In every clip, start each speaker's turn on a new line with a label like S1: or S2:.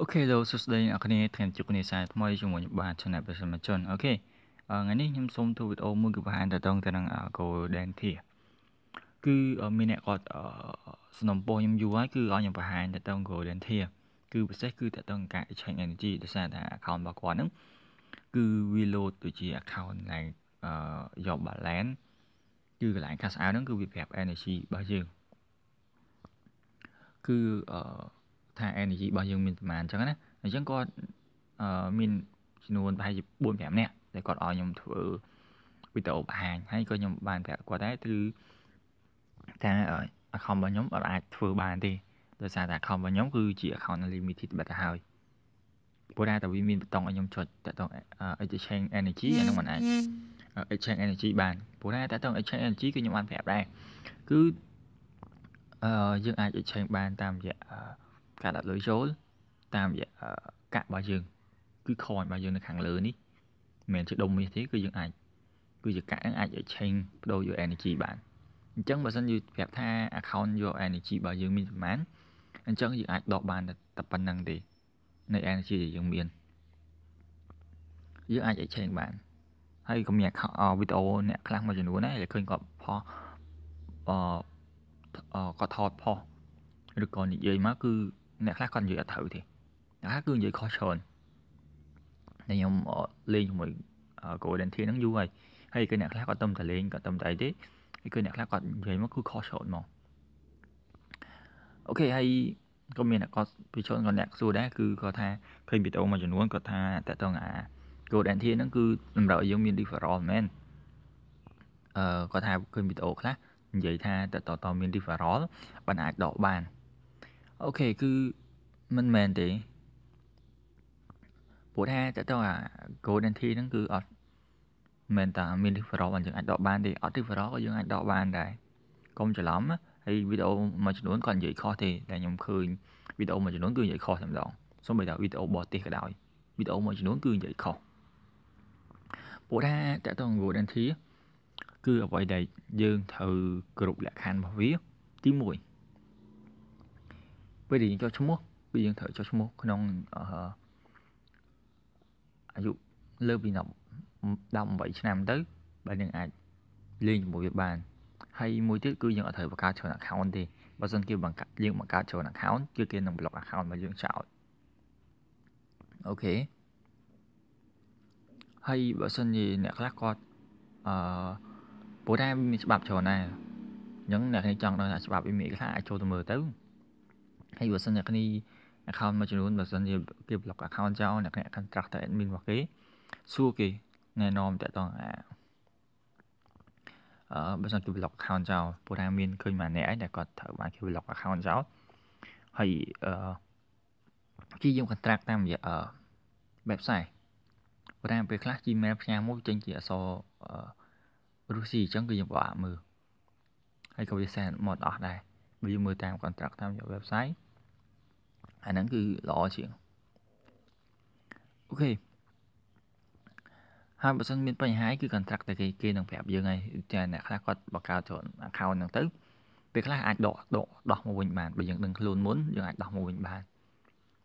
S1: អូខេលោកសួស្តីអ្នកគ្នាថ្ងៃជួបគ្នាសាថ្មីជាមួយខ្ញុំបាទ Channel ប្រសិទ្ធជនអូខេថ្ងៃនេះខ្ញុំសូមធ្វើវីដេអូមួយគឺបង្ហាញតតងទៅនឹង Golden Tier គឺមានអ្នកគាត់สนับสนุนខ្ញុំយូរហើយគឺឲ្យខ្ញុំបង្ហាញតតង Golden Tier គឺពិសេសគឺតតងការ exchange energy ដោយសារថា account របស់គាត់ហ្នឹងគឺវាលោតដូចជា account ឡើងយក balance គឺកន្លែង cash out ហ្នឹងគឺវាប្រាប់ energy របស់យើងគឺអឺថា energy របស់យើងមានប្រមាណអញ្ចឹងណាអញ្ចឹងគាត់មានចំនួនប្រហែលជា4 5នាក់ដែលគាត់ឲ្យខ្ញុំធ្វើវីដេអូបង្ហាញហើយក៏ខ្ញុំបានប្រាប់គាត់ដែរឬថា account របស់ខ្ញុំអត់អាចធ្វើបានទេដោយសារតែ account របស់ខ្ញុំគឺជា account limited បាត់ទៅហើយព្រោះតែវាមានបតង់ឲ្យខ្ញុំចុចតតង exchange energy អានោះមិនអាច exchange energy បានព្រោះតែតតង exchange energy គឺខ្ញុំបានប្រាប់ដែរគឺអឺយើងអាច exchange បានតាមរយៈការដាក់លុយចូលតាមរយៈកាក់របស់យើង គឺ coin របស់យើងនៅខាងលើនេះមិនមែនជាដុំមាសទេគឺយើងអាចគឺជាកាក់ហ្នឹងអាច exchange ប្ដូរយក energy បានអញ្ចឹងបើសិនយើងប្រាប់ថា account យក energy របស់យើងមានប្រមាណអញ្ចឹងយើងអាចដកបានតែប៉ុណ្្នឹងទេនៃ energy ដែលយើងមានយើងអាច exchange បានហើយក៏មានវីដេអូអ្នកខ្លះមួយចំនួនដែរដែលឃើញគាត់ផុសអគាត់ថតផុសឬក៏និយាយមកគឺអ្នកខ្លះគាត់និយាយអត់ត្រូវទេអ្នកខ្លះគឺនិយាយខុសច្រើនតែខ្ញុំលេងជាមួយ Golden Tea ហ្នឹងយូរហើយហើយគឺអ្នកខ្លះគាត់ទំតែលេងគាត់ទំតែអីទេហើយគឺអ្នកខ្លះគាត់និយាយមកគឺខុសច្រើនហ្មងអូខេហើយក៏មានអ្នកគាត់ពីជនក៏អ្នកសួរដែរគឺគាត់ថាឃើញវីដេអូមួយចំនួនគាត់ថាតកតងអា Golden Tea ហ្នឹងគឺតម្រូវឲ្យយើងមាន referral មែនអឺគាត់ថាឃើញវីដេអូខ្លះនិយាយថាតតតមាន referral បានអាចដកបានអូខេគឺមិនមែនទេព្រោះថាតើតើអា Golden Tea ហ្នឹងគឺអត់មែនតាមាន referral បានយើងអាចដកបានទេអត់ referral ក៏យើងអាចដកបានដែរកុំច្រឡំហើយវីដេអូមួយចំនួនគាត់និយាយខុសទេតែខ្ញុំឃើញវីដេអូមួយចំនួនគឺនិយាយខុសតែម្ដងសូម្បីតែវីដេអូបោះទេសក៏ដោយវីដេអូមួយចំនួនគឺនិយាយខុសព្រោះថាតើតើ Golden Tea គឺអ្វីដែលយើងត្រូវគ្រប់លក្ខខណ្ឌរបស់វា ទី1ពេលដែលយើងចុះឈ្មោះគឺយើងត្រូវចុះឈ្មោះក្នុងអាយុលើពី18ឆ្នាំទៅដែលយើងអាចលេងជាមួយវាបាន ហើយមួយទៀតគឺយើងអត់ត្រូវបង្កើតច្រើន account ទេបើមិនគេបង្កើតយើងបង្កើតច្រើន account គឺគេនឹង block account របស់យើងចោលអូខេហើយបើសិនជាអ្នកខ្លះគាត់អឺព្រោះតែមានច្បាប់ច្រើនដែរអញ្ចឹងអ្នកនេះចង់ដឹងថាច្បាប់វាមានខ្លះអាចចូលទៅមើលទៅហើយបើសិនអ្នកនេះ account មួយចំនួនបើសិនជាគេ block account ចោលអ្នកអ្នក contractor admin របស់គេសួរគេណែនាំតកតងអាអឺបើសិនគេ block account ចោលព្រោះថាមានឃើញមួយអ្នកឯងដែលគាត់ត្រូវបានគេ block account ចោលហើយអឺគេយក contract តាមរយៈអឺ website ព្រោះថាពេលខ្លះ Gmail ផ្ញើមកចេញជាអក្សររុស្ស៊ីអញ្ចឹងគឺយើងបកមើលហើយក៏វាសែនមកអស់ដែរបើយើងមើលតាម contract តាមរយៈ website អាហ្នឹងគឺល្អជាងអូខេហើយបើសិនមានបញ្ហាគឺ contract តែគេគេនឹងប្រាប់យើងហើយចាអ្នកខ្លះគាត់បង្កើត account ហ្នឹងទៅពេលខ្លះអាចដកដកដោះមកវិញបានបើយើងដឹងខ្លួនមុនយើងអាចដោះមកវិញបាន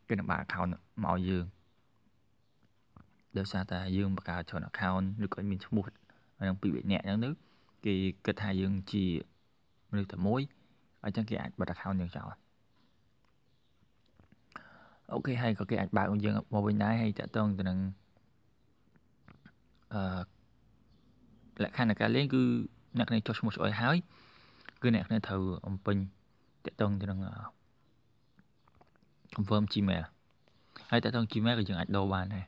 S1: គេនឹងបើក account មកយើងដោយសារតែយើងបង្កើតច្រើន account ឬក៏មានឈ្មោះហ្នឹងពីរអ្នកហ្នឹងទៅគេគិតថាយើងជាមនុស្សតែមួយអញ្ចឹងគេអាចបិទ account យើងចោលអូខេហើយក៏គេអាចបើកយើងមកវិញដែរហើយតកតងទៅនឹងអឺលក្ខណៈការលេងគឺអ្នកគ្នាចុះឈ្មោះឆ្អុយហើយ គឺអ្នកគ្នាត្រូវអំពេញតកតងទៅនឹង confirm Gmail ហើយតកតង Gmail ក៏យើងអាចដូរបានដែរ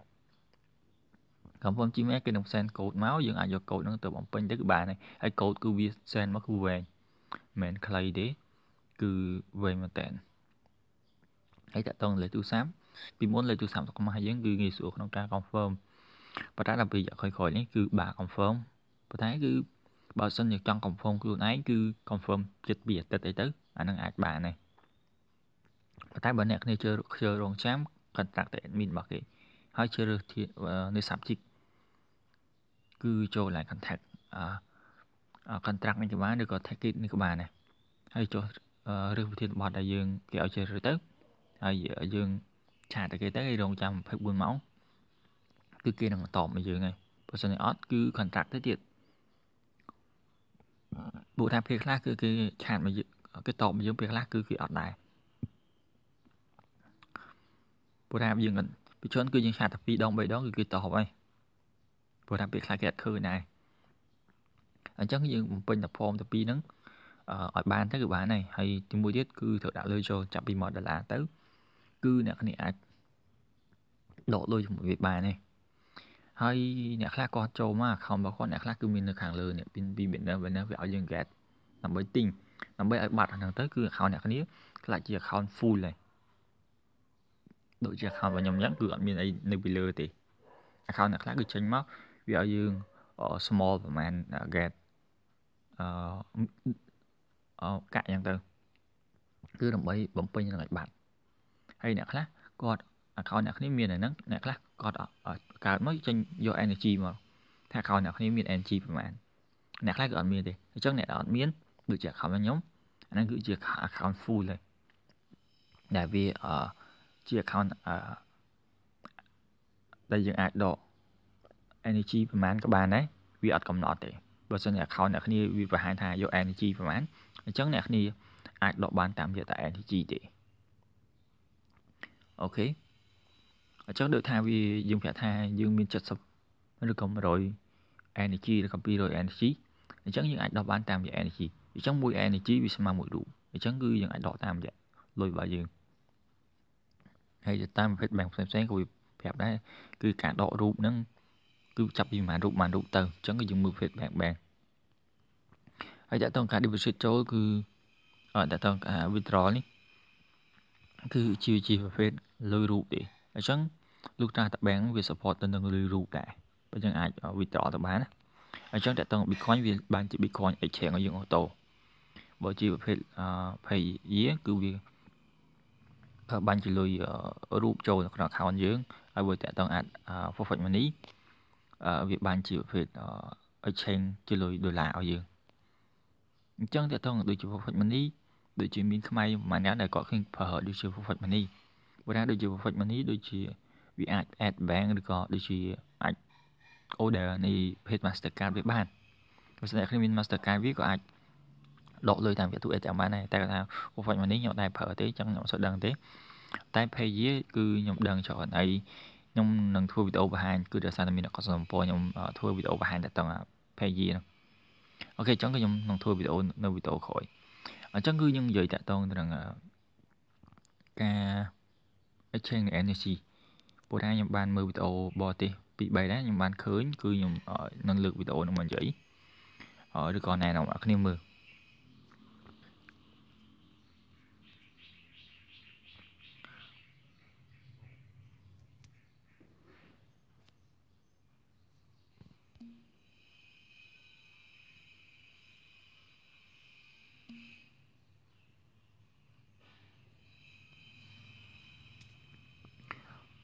S1: confirm Gmail គេនឹង send code មកយើងអាចយក code ហ្នឹងទៅបំពេញទៅគឺបានហើយហើយ code គឺវា send មកគឺវែងមិនមែនខ្លីទេគឺវែងមែនតើហើយតាក់ទងលេខទូរស័ព្ទពីមុនលេខទូរស័ព្ទរបស់ខ្មែរយើងគឺងាយស្រួលក្នុងការ confirm ប៉ុន្តែដល់ពេលរយៈក្រោយៗនេះគឺបា confirm ប៉ុន្តែគឺបើសិនជាចង់ confirm ខ្លួនឯងគឺ confirm ចិត្តពីអតីតអីទៅអានឹងអាចបានដែរប៉ុន្តែបើអ្នកគ្នាជឿជឿរងចាំ contact ទៅ admin របស់គេហើយជ្រើសរើសនេះ subject គឺចូលឡើង contact អឺ contract នេះក៏បានឬក៏ ticket នេះក៏បានដែរហើយចុះឬវិធានបទដែលយើងគេឲ្យជ្រើសរើសទៅហើយយើងឆាតតែគេទៅគេរងចាំ24ម៉ោងគឺគេនឹងតបមកយើងហើយបើសិនជាអត់គឺ contract ទៅទៀតពួកថាពេលខ្លះគឺគេឆាតមកគេតបមកយើងពេលខ្លះគឺគេអត់ដែរពួកថាយើងពីជនគឺយើងឆាតតែ2ដង3ដងគឺគេតបហើយពួកថាពេលខ្លះគេអត់ឃើញដែរអញ្ចឹងយើងបំពេញតែ form ទៅ2ហ្នឹងឲ្យបានទៅគឺបានហើយហើយទីមួយទៀតគឺត្រូវដាក់លុយចូលចាប់ពី1ដុល្លារទៅ1គឺអ្នកគ្នាអាចដកលុយជាមួយវាបានទេហើយអ្នកខ្លះគាត់ចូលមក account របស់គាត់អ្នកខ្លះគឺមាននៅខាងលើនេះពីពី banner banner វាឲ្យយើង get ដើម្បីទិញដើម្បីឲ្យបាត់ហ្នឹងទៅគឺ account អ្នកគ្នាខ្លាចជា account full ហើយដូចជា account របស់ខ្ញុំអញ្ចឹងគឺអត់មានអីនៅពីលើទេ account អ្នកខ្លះគឺចេញមកវាឲ្យយើង small ប្រហែល get អឺកាក់អញ្ចឹងទៅគឺដើម្បីបំពេញនឹងឲ្យបាត់ហើយអ្នកខ្លះគាត់ account អ្នកគ្នាមានអាហ្នឹងអ្នកខ្លះគាត់កើតមកចេញយក energy មកថា account អ្នកគ្នាមាន energy ប្រហែលអ្នកខ្លះគឺអត់មានទេអញ្ចឹងអ្នកដែលអត់មានដូចជា account របស់ខ្ញុំអាហ្នឹងគឺជា account full ហើយដែលវាអឺជា account អឺដែលយើងអាចដក energy ប្រហែលក៏បានដែរវាអត់កំណត់ទេបើសិនជា account អ្នកគ្នាវាបង្ហាញថាយក energy ប្រហែលអញ្ចឹងអ្នកគ្នាអាចដកបានតាមរយៈតែ energy ទេអូខេអញ្ចឹងដូចថាវាយើងប្រាប់ថាយើងមាន70ឬក៏100 energy ឬក៏200 energy អញ្ចឹងយើងអាចដោះបានតាមរយៈ energy អញ្ចឹងមួយ energy វាស្មើមួយរូបអញ្ចឹងគឺយើងអាចដកតាមរយៈលុយរបស់យើងហើយតាមប្រភេទបែងផ្សេងផ្សេងក៏វាប្រាប់ដែរគឺការដករូបហ្នឹងគឺចាប់ពីប្រហែលរូបប្រហែលរូបទៅអញ្ចឹងគឺយើងមើលប្រភេទបែងបែងហើយតើតើការ deposit ចូលគឺអត់តើតើ withdrawal នេះគឺជាជីវប្រភេទលុយរូបទេអញ្ចឹងលុះត្រាតែ bank វា support ទៅនឹងលុយរូបដែរបើយើងអាចវិត្រទៅបានណាអញ្ចឹងតើតើ Bitcoin វាបានជា Bitcoin exchange របស់យើងអូតូបើជីវប្រភេទអឺ pay year គឺវាបាញ់ជាលុយរូបចូលក្នុង account យើងហើយបើតើតើអាច forfeit money វាបាញ់ជាប្រភេទ exchange ជាលុយដុល្លារឲ្យយើងអញ្ចឹងតើតើដូចជា forfeit money ដូចជាមានខ្មែរម្នាក់ដែលគាត់ឃើញប្រើដូចជា perfect money បើណាដូចជា perfect money ដូចជាវាអាច add bank ឬក៏ដូចជាអាច order នៃ page Mastercard វាបានបើស្នេហ៍គ្នាមាន Mastercard វាក៏អាចដកលុយតាមវាទូ ATM បានដែរតែគាត់ថា perfect money ខ្ញុំដែរប្រើទេចឹងខ្ញុំអត់សូវដឹងទេតែ page វាគឺខ្ញុំដឹងច្រើនហើយខ្ញុំនឹងធ្វើវីដេអូបង្ហាញគឺដោយសារតែមានអកុសលពណ៌ខ្ញុំធ្វើវីដេអូបង្ហាញតែតង់ page ហ្នឹងអូខេចឹងគឺខ្ញុំនឹងធ្វើវីដេអូនៅវីដេអូក្រោយអញ្ចឹងគឺយើងនិយាយតាក់ទងទៅនឹងការ exchange energy ពូថាខ្ញុំបានមើលវីដេអូបរទេសពីរបីដែរខ្ញុំបានឃើញគឺខ្ញុំនឹងលើកវីដេអូនោះមកនិយាយឬក៏ណែនាំអ្នកគ្នាមើល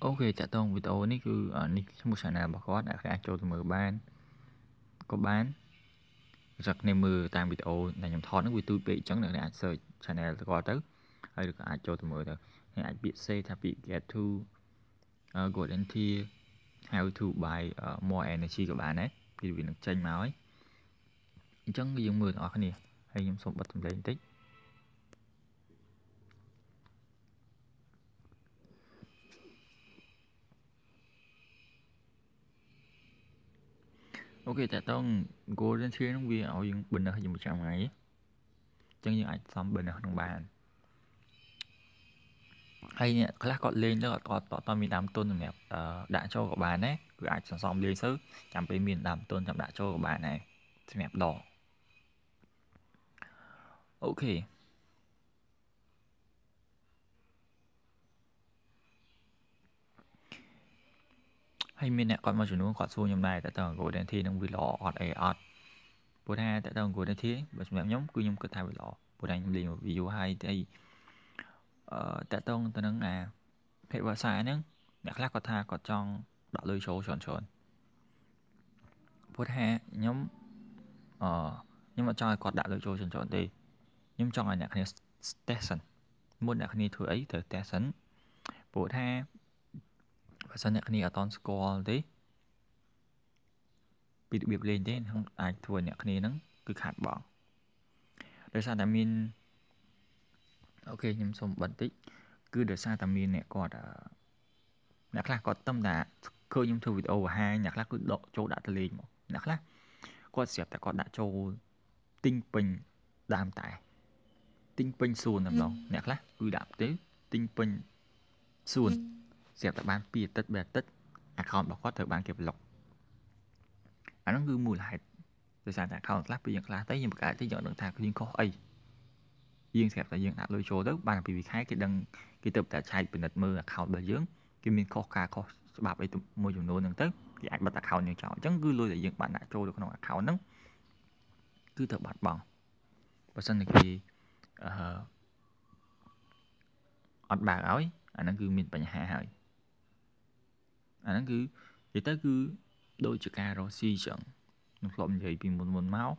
S1: អូខេតាក់ទងវីដេអូនេះគឺនេះឈ្មោះ channel របស់គាត់អ្នកអាចចូលទៅមើលបានក៏បានអាចគ្នាមើលតាមវីដេអូដែលខ្ញុំថតហ្នឹងវាទូចពេកអញ្ចឹងអ្នកអាច search channel គាត់ទៅហើយឬក៏អាចចូលទៅមើលទៅអ្នកអាចពាក្យសេថាពាក្យ get to golden tier how to buy more energy ក៏បានដែរគឺវានឹងចេញមកហើយអញ្ចឹងយើងមើលទាំងអស់គ្នាហើយខ្ញុំសូមបិទសម្លេងបន្តិចអូខេតើតង golden tree ហ្នឹងវាឲ្យយើងបិណ្ឌជាមួយចាំថ្ងៃអញ្ចឹងយើងអាចសំបិណ្ឌក្នុងបានហើយអ្នកខ្លះគាត់លេងទៅគាត់គាត់តមានដើមទុនសម្រាប់ដាក់ចូលក៏បានដែរគឺអាចសន្សំលេងទៅចាំពេលមានដើមទុនចាំដាក់ចូលក៏បានដែរសម្រាប់ដកអូខេហើយមានអ្នកគាត់មកចំនួនគាត់សួរខ្ញុំដែរតើតើ Identity នឹងវាល្អអត់អីអត់ព្រោះថាតើតើ Identity បើសម្រាប់ខ្ញុំគឺខ្ញុំគិតថាវាល្អព្រោះថាខ្ញុំលេង review ហើយអីអឺតើតើទៅនឹងអាភាគភាសាហ្នឹងអ្នកខ្លះគាត់ថាគាត់ចង់ដកលុយចូលច្រើនច្រើនព្រោះថាខ្ញុំអឺខ្ញុំអត់ចង់ឲ្យគាត់ដាក់លុយចូលច្រើនច្រើនទេខ្ញុំចង់ឲ្យអ្នកគ្នា test សិនមុនអ្នកគ្នាធ្វើអីត្រូវ test សិនព្រោះថាបើសិនអ្នកគ្នាអត់តន់ស្គាល់ទេពីរបៀបលេងទេខ្ញុំអាចធ្វើអ្នកគ្នាហ្នឹងគឺខាត់បងដោយសារតែមានអូខេខ្ញុំសូមបន្តិចគឺដោយសារតែមានអ្នកគាត់អ្នកខ្លះគាត់ទំតាឃើញខ្ញុំធ្វើវីដេអូបង្ហាញអ្នកខ្លះគឺដកចូលដាក់ទៅលេងមកអ្នកខ្លះគាត់ស្រាប់តែគាត់ដាក់ចូលទិញពេញដើមតែទិញពេញសួនតែម្ដងអ្នកខ្លះគឺដាក់ទៅទិញពេញសួនស្រាប់តែបានពីអាទិត្យបីអាទិត្យ account របស់គាត់ត្រូវបានគេប្លុកអានោះគឺមូលហេតុដោយសារតែ account ខ្លះពីយើងខ្លះទៅយើងបង្កើតទៅយើងដឹងថាខ្លួនខុសអីយើងស្រាប់តែយើងដាក់លុយចូលទៅបានពីវិខែគេដឹងគេទៅតែឆែកពិនិត្យមើល account របស់យើងគេមានខុសការខុសច្បាប់អីមួយចំនួនហ្នឹងទៅគេអាចបិទ account យើងចោលអញ្ចឹងគឺលុយដែលយើងបានដាក់ចូលទៅក្នុង account ហ្នឹងគឺត្រូវបាត់បង់បើសិនតែគេអឺអត់បើកឲ្យអាហ្នឹងគឺមានបញ្ហាហើយអាហ្នឹងគឺនិយាយទៅគឺដូចជាការរស់ស៊ីចឹងខ្ញុំធ្លាប់និយាយពីមុនមុនមក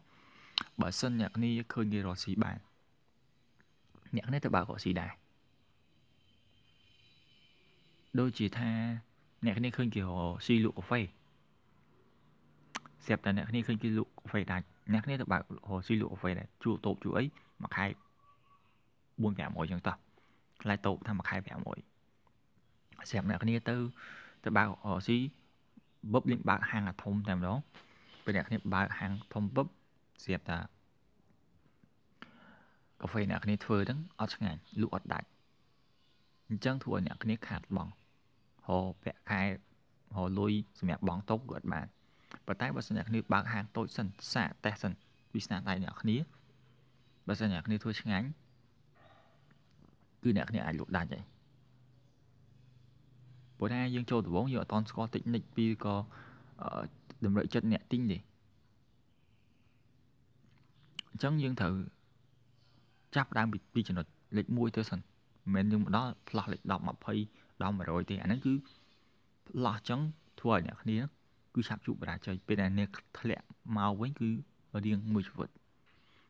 S1: បើសិនអ្នកគ្នាឃើញគេរស់ស៊ីបានអ្នកគ្នាទៅបើករស់ស៊ីដែរដូចជាថាអ្នកគ្នាឃើញគេរស់ស៊ីលក់កាហ្វេស្រាប់តែអ្នកគ្នាឃើញគេលក់កាហ្វេដាច់អ្នកគ្នាទៅបើករស់ស៊ីលក់កាហ្វេដែរជួលតូបជួលអីមួយខែ4 500ចឹងតោះខ្លាចតូបថាមួយខែ500ស្រាប់អ្នកគ្នាទៅទៅបើកស៊ីបឹបលេងបើកហាងអាធំតែម្ដងពេលអ្នកគ្នាបើកហាងធំបឹបស្រាប់តាកាហ្វេអ្នកគ្នាធ្វើហ្នឹងអត់ឆ្ងាញ់លក់អត់ដាច់អញ្ចឹងធ្វើឲ្យអ្នកគ្នាខាតបង់ហោប្រាក់ខែហោលុយសម្រាប់បង់តុកក៏អត់បានប៉ុន្តែបើសិនអ្នកគ្នាបើកហាងតូចសិនសាកតេសសិនវិស្នាដៃអ្នកគ្នាបើសិនអ្នកគ្នាធ្វើឆ្ងាញ់គឺអ្នកគ្នាអាចលក់ដាច់ហើយព្រោះថាយើងចូលដំបងយើងអត់តន់ស្គាល់តិចនិចពីក៏តម្រូវចិត្តអ្នកទិញទេអញ្ចឹងយើងត្រូវចាប់ដើមពីចំណុចលេខ1ទៅសិនមិនមែនយើងមកដល់ផ្លាស់លេខ10 20ដល់100ទេអាហ្នឹងគឺផ្លាស់អញ្ចឹងធ្វើឲ្យអ្នកគ្នាគឺឆាប់ជួបបរាជ័យពេលដែលអ្នកធ្លាក់មកវិញគឺរៀងមួយជីវិត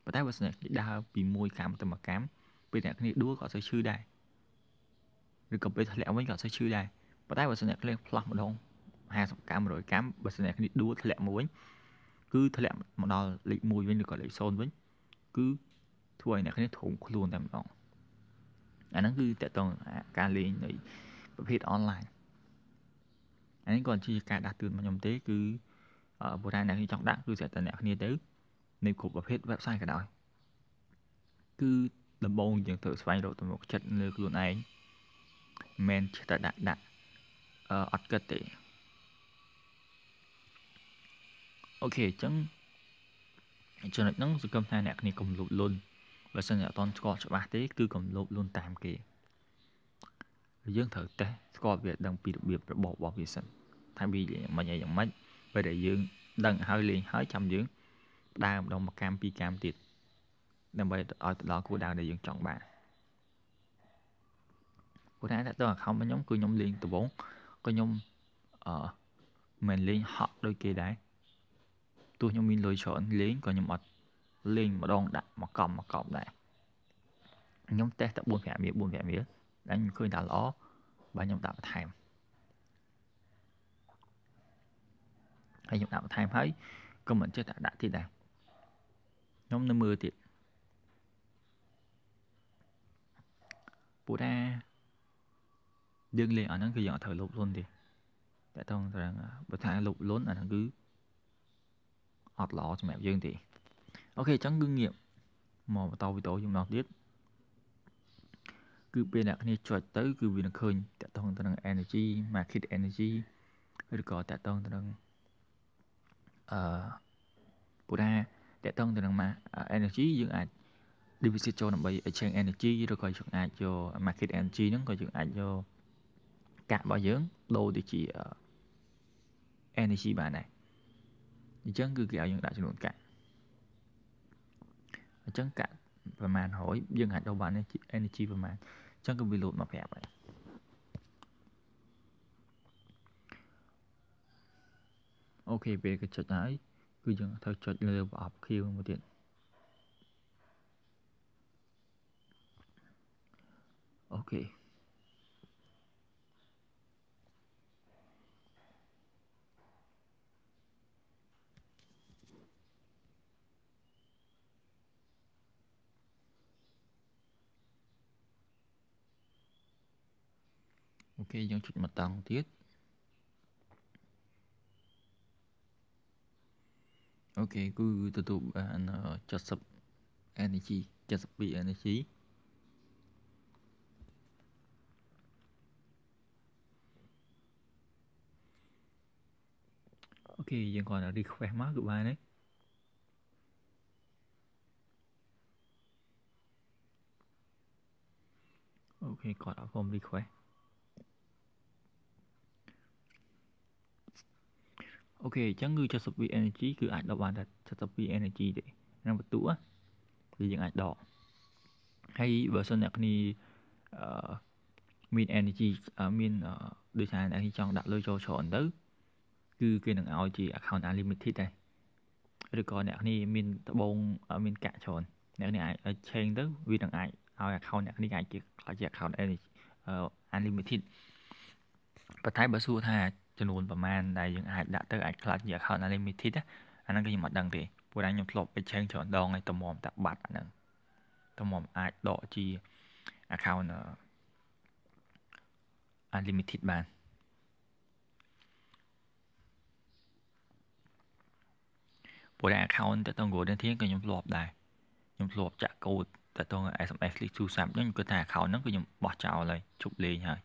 S1: ប៉ុន្តែបើសិនជាដើរពីមួយកម្មទៅមួយកម្មពេលអ្នកគ្នាដួលក៏អត់សូវឈឺដែរឬក៏ពេលធ្លាក់វិញក៏អត់សូវឈឺដែរប៉ុន្តែបើសិនអ្នកគ្នាផ្លោះម្ដង50កម្ម100កម្មបើសិនអ្នកគ្នាដួលធ្លាក់មួយគឺធ្លាក់មកដល់លេខ1វិញឬក៏លេខ0វិញគឺធ្វើឲ្យអ្នកគ្នាធំខ្លួនតែម្ដងអាហ្នឹងគឺតកតងការលេងនៃប្រភេទអនឡាញអានេះគាត់ជាការដាស់តឿនរបស់ខ្ញុំទេគឺបុរាណអ្នកគ្នាចង់ដាក់គឺស្រាប់តែអ្នកគ្នាទៅនៃគ្រប់ប្រភេទ website ក៏ដោយគឺដំបូងយើងត្រូវស្វែងរកទំនុកចិត្តលើខ្លួនឯងមិនមែនតែដាក់ដាក់អត់គិតទេអូខេអញ្ចឹងចំណុចហ្នឹងសង្ឃឹមថាអ្នកគ្នាកុំលោភលន់បើសិនជាអត់តន់ស្គាល់ច្បាស់ទេគឺកុំលោភលន់តាមគេយើងត្រូវតេស្តស្គាល់វាដឹងពីរបៀបរបស់របស់វាសិនថាវាមិនអីយ៉ាងម៉េចពេលដែលយើងដឹងហើយលេងហើយចាំយើងផ្ដើមម្ដងមកកម្មពីរកម្មទៀតដើម្បីឲ្យទៅដល់គោលដៅដែលយើងចង់បានព្រោះតែតើ account របស់ខ្ញុំគឺខ្ញុំលេងដំបូងក៏ខ្ញុំអឺមិនលេងហក់ដូចគេដែរទោះខ្ញុំមានលុយច្រើនលេងក៏ខ្ញុំអត់លេងម្ដងដាក់មកកំមកកប់ដែរខ្ញុំតេសតែ4 5រៀល4 5រៀលតែខ្ញុំឃើញថាល្អបាទខ្ញុំដាក់បន្ថែមហើយខ្ញុំដាក់បន្ថែមហើយក៏មិនចេះតែដាក់ទៀតដែរខ្ញុំនៅមើលទៀតពូដាយើងលេងអាហ្នឹងគឺយើងអត់ត្រូវលោភលន់ទេតែតងត្រង់បើថាលោភលន់អាហ្នឹងគឺអត់ល្អសម្រាប់យើងទេអូខេអញ្ចឹងគឺងាកមកបន្តវីដេអូយើងម្ដងទៀតគឺពេលអ្នកគ្នាចុចទៅ គឺវានឹងឃើញតកតងទៅនឹង energy market energy ឬក៏តកតងទៅនឹងអឺបុរាតកតងទៅនឹង energy យើងអាច deposit ចូលដើម្បី exchange energy ឬក៏យើងអាចយក market energy ហ្នឹងក៏យើងអាចយកកាក់របស់យើងដូរទៅជា energy បានដែរអញ្ចឹងគឺគេឲ្យយើងដាក់ចំនួនកាក់អញ្ចឹងកាក់ប្រមាណ100យើងអាចដូរបានជា energy ប្រមាណអញ្ចឹងគឺវាលោតមកប្រាប់ហើយអូខេពេលគេចុចហើយគឺយើងត្រូវចុចលើប្រអប់ Q មួយទៀតអូខេគេយើងចុចមកតង់ទៀតអូខេគឺទទួលបាន70 energy 72 energy អូខេយើងគ្រាន់តែ request មកគឺបានហើយអូខេគាត់អត់ខ្ញុំ request អូខេអញ្ចឹងគឺ72 energy គឺអាចដកបានតែ72 energy ទេក្នុងបន្ទូគឺយើងអាចដកហើយបើសិនអ្នកគ្នាអឺមាន energy មានដូចថាអ្នកគ្នាចង់ដាក់លុយចូលច្រើនទៅ គឺគេនឹងឲ្យជា account unlimited ដែរឬក៏អ្នកគ្នាមានដបងមានកាក់ច្រើនអ្នកគ្នាអាច change ទៅវានឹងអាចឲ្យ account អ្នកគ្នាអាចជា account energy unlimited ប៉ុន្តែបើសួរថាចំនួនប្រមាណដែលយើងអាចដាក់ទៅអាចខ្លាចជា account unlimited អាហ្នឹងគឺខ្ញុំអត់ដឹងទេព្រោះតែខ្ញុំធ្លាប់អេឆេងច្រើនដងហើយតម្រាំតែបាត់អាហ្នឹងតម្រាំអាចដកជា account unlimited បានព្រោះតែ account ទៅទៅ Golden Tier ក៏ខ្ញុំធ្លាប់ដែរខ្ញុំធ្លាប់ចាក់កូដទៅទៅ SMS Click to Sub ខ្ញុំគិតថា account ហ្នឹងគឺខ្ញុំបោះចោលហើយជប់លេងហើយ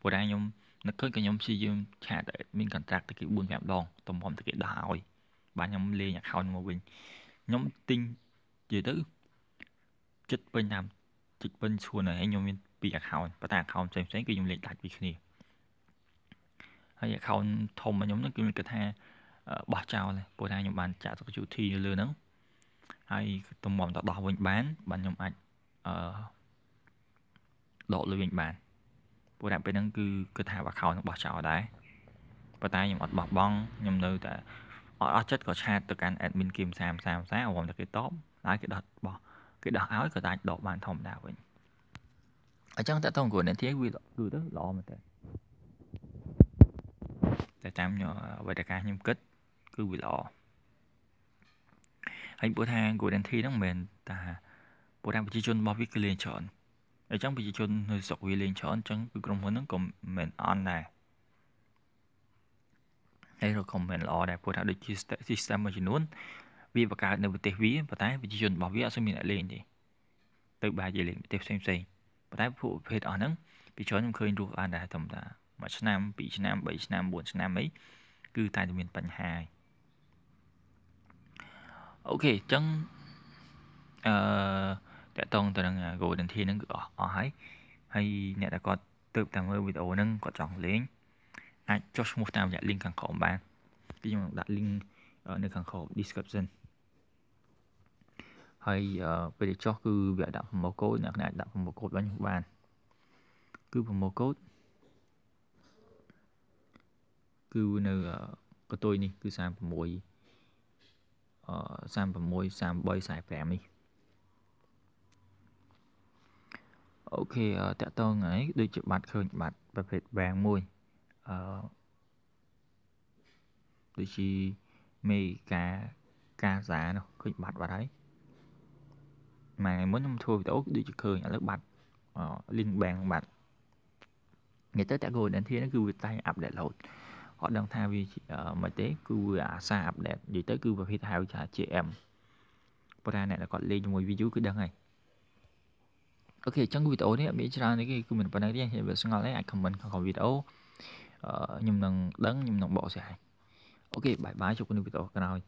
S1: ព្រោះតែខ្ញុំនឹកឃើញក៏ខ្ញុំព្យាយាមឆាតមាន contract តែគេ4 5ដងតំមតែគេដោះឲ្យបាទខ្ញុំលេង account មកវិញខ្ញុំទិញនិយាយទៅចិត្តពេញតាមចិត្តពេញស្រួលហើយខ្ញុំមាន2 account ប៉ុន្តែ account ផ្សេងផ្សេងគឺខ្ញុំលេងដាច់ពីគ្នាហើយ account ធំរបស់ខ្ញុំហ្នឹងគឺមានគេថាបោះចោលទេព្រោះថាខ្ញុំបានចាក់ security នៅលើហ្នឹងហើយតំមតដោះវិញបាន បានខ្ញុំអាចអឺដកលុយវិញបានព្រោះតែពេលហ្នឹងគឺគិតថា account នឹងបោះចោលដែរប៉ុន្តែខ្ញុំអត់បោះបង់ខ្ញុំនៅតែអត់អស់ចិត្តក៏ឆាតទៅកាន់ admin គេផ្សាយផ្សាយផ្សាយរំតែគេតបហើយគេដោះបោះគេដោះឲ្យក៏អាចដកបានធម្មតាវិញអញ្ចឹងតើតើគ្រូនេះទីវាគឺទៅល្អមែនតើតែតាមខ្ញុំវេទកាខ្ញុំគិតគឺវាល្អហើយព្រោះថា guarantee ហ្នឹងមិនមែនតាព្រោះថាប្រជាជនរបស់វាគឺលេងច្រើនអញ្ចឹងប្រជាជននៅស្រុកវាលេងច្រើនអញ្ចឹងគឺក្រុមហ៊ុនហ្នឹងក៏មិនអន់ដែរហើយរក comment ល្អដែរព្រោះថាដូចជា system មួយចំនួនវាបង្កើតនៅប្រទេសវាប៉ុន្តែប្រជាជនរបស់វាអត់សូវមានអ្នកលេងទេទៅបែរជាលេងប្រទេសផ្សេងផ្សេងប៉ុន្តែពួកប្រភេទអស់ហ្នឹងពីច្រើនខ្ញុំឃើញរស់បានដែរធម្មតាមួយឆ្នាំពីរឆ្នាំបីឆ្នាំបួនឆ្នាំអីគឺតែតែមានបញ្ហាអូខេអញ្ចឹងអឺក់ទងទៅនឹង Golden Tea ហ្នឹងគឺអស់អស់ហើយហើយអ្នកដែលគាត់ទៅតាមមើលវីដេអូហ្នឹងគាត់ចង់លេងអាចចុះឈ្មោះតាមរយៈ link ខាងក្រោមបានគឺខ្ញុំដាក់ link នៅខាងក្រោម description ហើយពេលចុះគឺវាដាក់ promo code អ្នកអាចដាក់ promo code របស់ខ្ញុំបានគឺ promo code គឺនៅកតុយនេះគឺ36អ36 33 45នេះអូខេតកតងហ្នឹងដូចជាបាត់ឃើញបាត់ប្រភេទវាំងមួយអឺដូចជាមេកាកាសានោះឃើញបាត់បាត់ហើយម៉ែមុនខ្ញុំធ្វើវីដេអូដូចជាឃើញឥឡូវបាត់ link bank បាត់និយាយទៅតែ Golden Tier ហ្នឹងគឺវាតែ update រហូតគាត់ដឹងថាវាមិនទេគឺវាអាសា update និយាយទៅគឺប្រភេទហៅថា GM ប៉ុន្តែអ្នកដែលគាត់លេងជាមួយ View គឺដឹងហើយអូខេអញ្ចឹងវីដេអូនេះអត់មានច្រើនទេគឺមានប៉ុណ្ណឹងទេខ្ញុំវាស្ងល់ទេអាច comment ក្នុងវីដេអូខ្ញុំនឹងដឹងខ្ញុំនឹងបកស្រាយអូខេបាយបាយជួបគ្នាវីដេអូក្រោយ